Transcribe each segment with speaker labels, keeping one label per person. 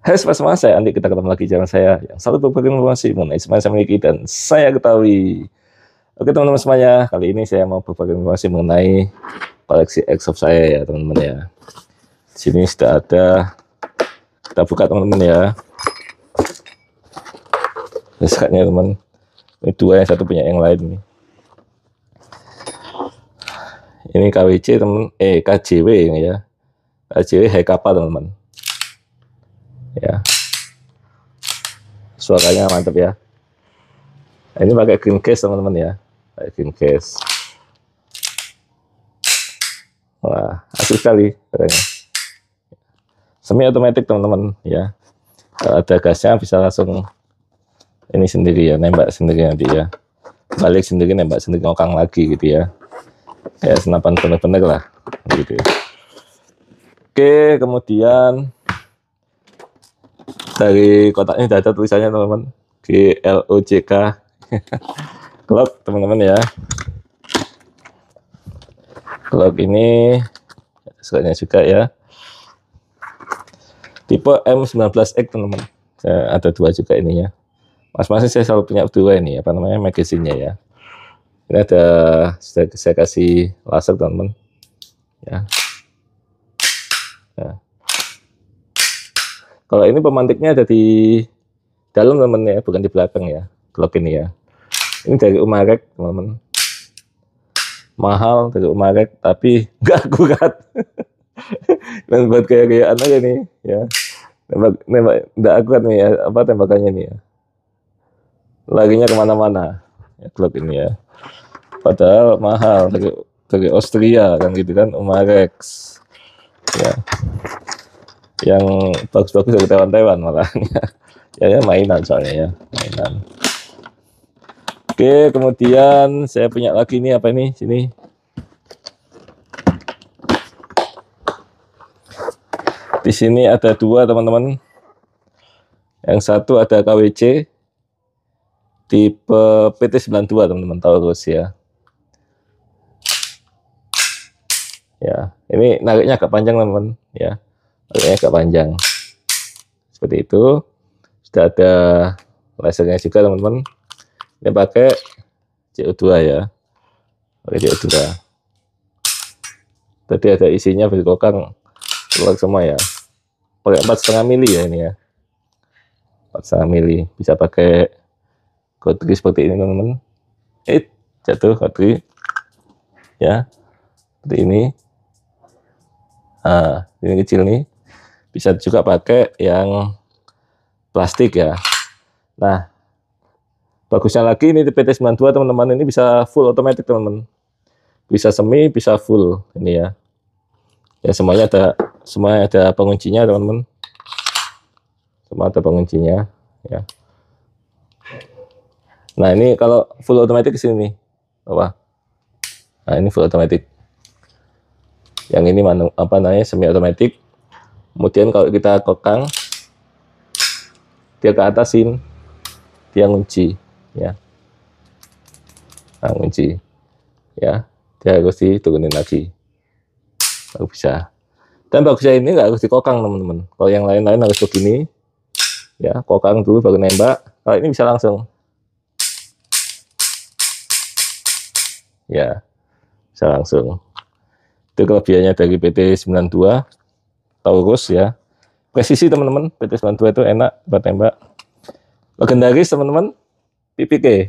Speaker 1: Hai semua-semua, saya Andi. Kita ketemu lagi jalan saya yang satu berbagi informasi mengenai semuanya saya miliki dan saya ketahui. Oke teman-teman semuanya, kali ini saya mau berbagi informasi mengenai koleksi X of saya ya teman-teman ya. Di sini sudah ada, kita buka teman-teman ya. Besarnya teman, ini dua yang satu punya yang lain nih. Ini KWC teman, eh KJW ini ya. KJW HKP teman-teman ya suaranya mantap ya ini pakai green case teman-teman ya pakai green case wah asli sekali katanya. semi otomatis teman-teman ya kalau ada gasnya bisa langsung ini sendiri ya nembak sendiri nanti ya balik sendiri nembak sendiri ngokang lagi gitu ya kayak senapan bener-bener lah gitu ya. oke kemudian dari kotaknya sudah ada tulisannya teman-teman G L O teman-teman ya Glock ini sukanya juga ya tipe M19X teman-teman ya, ada dua juga ininya mas-masih saya selalu punya dua ini apa namanya magazine nya ya ini ada saya, saya kasih laser teman-teman ya, ya. Kalau ini pemantiknya ada di dalam teman ya, bukan di belakang ya. Glock ini ya. Ini dari Umarek, teman-teman. Mahal dari Umarek, tapi nggak akurat. Dan buat kayak anak ini ini, ya. Nembak, nembak, nggak akurat nih ya, apa tembakannya nih ya. Larinya kemana-mana, ya, Glock ini ya. Padahal mahal dari, dari Austria kan gitu kan, Umarex. Ya yang bagus-bagus dari Taiwan-Taiwan malah ya, ya mainan soalnya ya mainan oke kemudian saya punya lagi ini apa ini sini di sini ada dua teman-teman yang satu ada KWC tipe PT92 teman-teman tahu Taurus ya ya ini nariknya agak panjang teman-teman ya ya agak panjang seperti itu sudah ada lasernya juga teman-teman ini pakai CO2 ya pakai CO2 tadi ada isinya besi kokang keluar semua ya pakai empat setengah mili ya ini ya empat setengah mili bisa pakai kotri seperti ini teman-teman eh jatuh kotri. ya seperti ini ah ini kecil nih bisa juga pakai yang plastik ya. Nah, bagusnya lagi ini di PT92 teman-teman ini bisa full otomatis teman-teman. Bisa semi, bisa full ini ya. Ya semuanya ada semuanya ada penguncinya teman-teman. Semua ada penguncinya ya. Nah, ini kalau full otomatis sini nih. Apa? Nah, ini full otomatis. Yang ini manu, apa namanya semi otomatis? kemudian kalau kita kekang dia ke atasin dia ngunci ya nah, ngunci ya dia harus diturunin lagi baru bisa dan bagusnya ini nggak harus dikokang teman-teman kalau yang lain-lain harus begini ya kokang dulu baru nembak kalau ini bisa langsung ya bisa langsung itu kelebihannya dari PT 92 Taurus ya. Presisi teman-teman, PT92 itu enak buat tembak. Legendaris teman-teman, PPK,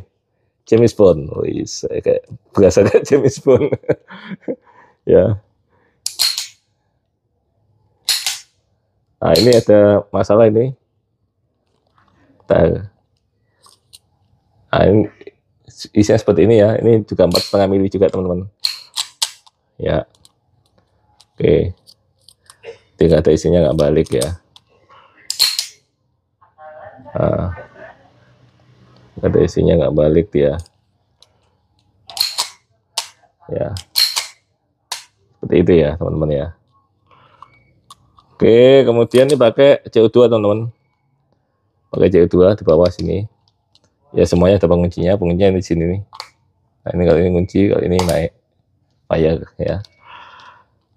Speaker 1: James Bond. Oh, saya kayak berasa kayak James Bond. ya. Nah, ini ada masalah ini. Bentar. Nah, ini isinya seperti ini ya. Ini juga empat setengah mili juga teman-teman. Ya. Oke tinggal ada isinya nggak balik ya nah, kata isinya nggak balik dia ya seperti itu ya teman-teman ya Oke kemudian ini pakai CO2 teman-teman pakai CO2 di bawah sini ya semuanya ada penguncinya penguncinya di sini nih nah, ini kalau ini kunci kalau ini naik payah ya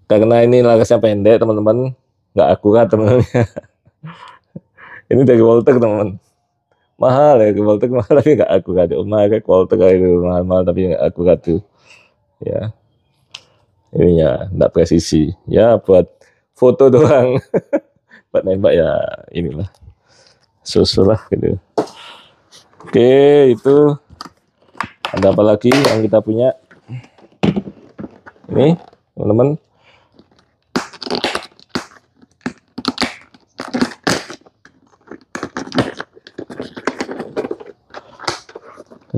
Speaker 1: karena ini larasnya pendek teman-teman nggak akurat teman-teman ini dari Walter teman-teman mahal ya Walter mahal tapi nggak akurat Umar kayak Walter itu mahal-mahal tapi nggak akurat tuh ya ini ya nggak presisi ya buat foto doang buat nembak ya inilah susulah gitu oke itu ada apa lagi yang kita punya ini teman-teman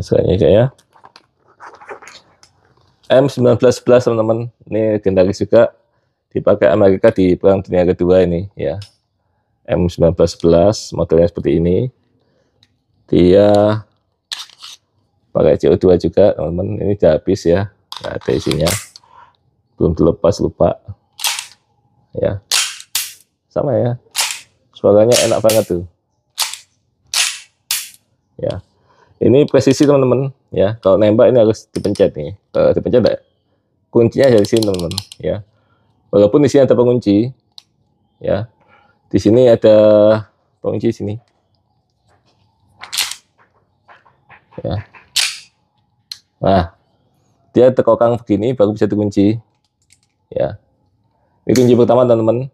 Speaker 1: sekarang ya ya M1911 teman-teman ini legendaris juga dipakai Amerika di Perang Dunia Kedua ini ya M1911 modelnya seperti ini dia pakai CO2 juga teman-teman ini sudah habis ya nggak ada isinya belum dilepas lupa ya sama ya suaranya enak banget tuh ya ini presisi teman-teman ya. Kalau nembak ini harus dipencet nih. Kalau dipencet ya. kuncinya dari sini teman-teman ya. Walaupun di sini ada pengunci ya. Di sini ada pengunci sini. Ya. Nah, dia terkokang begini baru bisa dikunci. Ya. Ini kunci pertama teman-teman.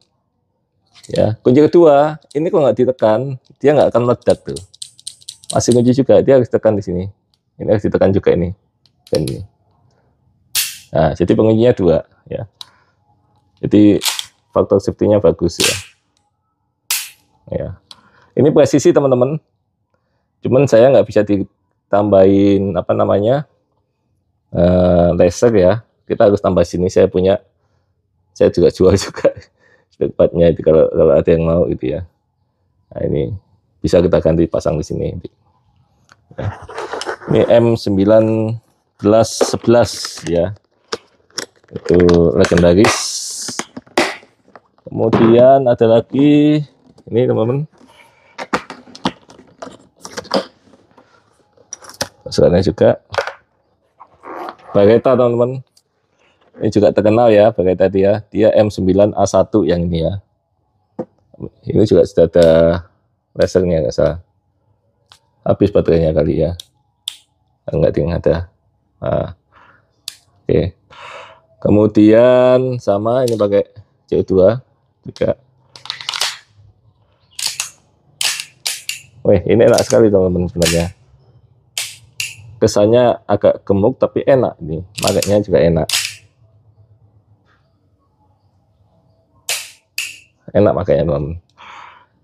Speaker 1: Ya, kunci kedua, ini kalau nggak ditekan, dia nggak akan meledak tuh masih kunci juga dia harus tekan di sini ini harus ditekan juga ini dan ini nah jadi penguncinya dua ya jadi faktor safety-nya bagus ya ya ini presisi teman-teman cuman saya nggak bisa ditambahin apa namanya uh, laser ya kita harus tambah sini saya punya saya juga jual juga tempatnya itu kalau kalau ada yang mau gitu ya nah ini bisa kita ganti pasang di sini ini M1911 ya. Itu legendaris. Kemudian ada lagi ini teman-teman. Soalnya juga Bageta teman-teman. Ini juga terkenal ya Bageta dia. Dia M9A1 yang ini ya. Ini juga sudah ada lasernya nggak salah habis baterainya kali ya enggak tinggal ada ya. nah, oke kemudian sama ini pakai C2 juga Wih, ini enak sekali teman-teman sebenarnya. Kesannya agak gemuk tapi enak nih Makanya juga enak. Enak makanya teman-teman.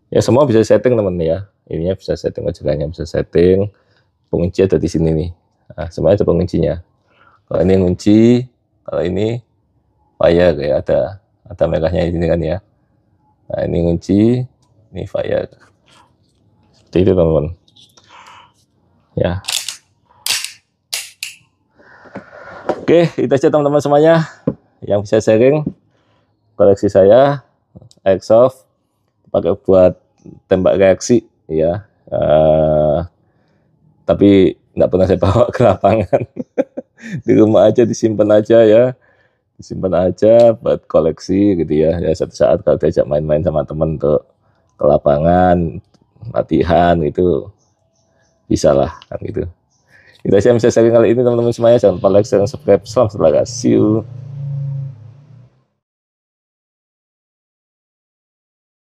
Speaker 1: Ya semua bisa setting teman ya ininya bisa setting majalahnya bisa setting pengunci ada di sini nih nah, semuanya ada penguncinya kalau ini ngunci kalau ini fire ya ada ada merahnya sini kan ya nah ini ngunci ini fire seperti itu teman-teman ya oke itu aja teman-teman semuanya yang bisa sharing koleksi saya airsoft pakai buat tembak reaksi ya uh, tapi nggak pernah saya bawa ke lapangan di rumah aja disimpan aja ya disimpan aja buat koleksi gitu ya ya satu saat kalau diajak main-main sama temen tuh ke lapangan latihan itu bisa lah kan gitu itu aja yang bisa sharing kali ini teman-teman semuanya jangan lupa like share dan subscribe salam setelah see you